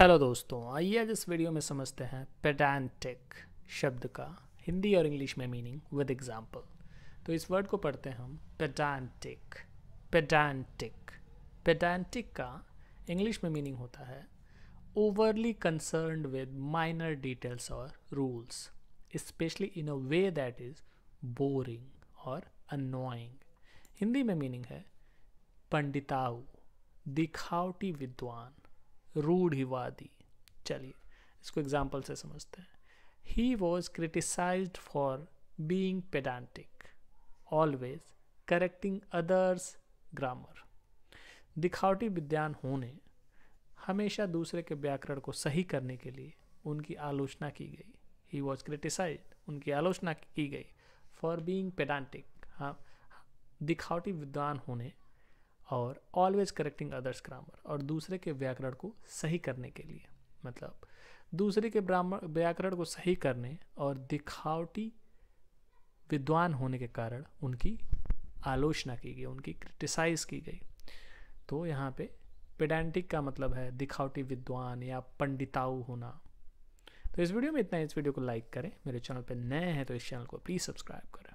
hello दोस्तों आइए आज इस वीडियो में समझते हैं पेडेंटिक शब्द का हिंदी और इंग्लिश में मीनिंग विद एग्जांपल तो इस वर्ड को पढ़ते हैं हम पेडेंटिक पेडेंटिक पेडेंटिक का इंग्लिश में मीनिंग होता है overly concern with minor details और rules specially in a way that is boring और अनोइंग हिंदी में मीनिंग है पंडिताऊ दिखावटी विद्वान रूढ़िवादी चलिए इसको एग्जाम्पल से समझते हैं he was criticise for being pedantic always correcting others grammar दिखावटी विद्वान होने हमेशा दूसरे के व्याकरण को सही करने के लिए उनकी आलोचना की गई ही वॉज क्रिटिसाइज उनकी आलोचना की गई फॉर बींग पेडांटिक हाँ दिखावटी विद्वान होने और ऑलवेज करेक्टिंग अदर्स ग्रामर और दूसरे के व्याकरण को सही करने के लिए मतलब दूसरे के ब्राह्मण व्याकरण को सही करने और दिखावटी विद्वान होने के कारण उनकी आलोचना की गई उनकी क्रिटिसाइज की गई तो यहाँ पे पेडेंटिक का मतलब है दिखावटी विद्वान या पंडिताऊ होना तो इस वीडियो में इतना इस वीडियो को लाइक करें मेरे चैनल पर नए हैं तो इस चैनल को प्लीज़ सब्सक्राइब करें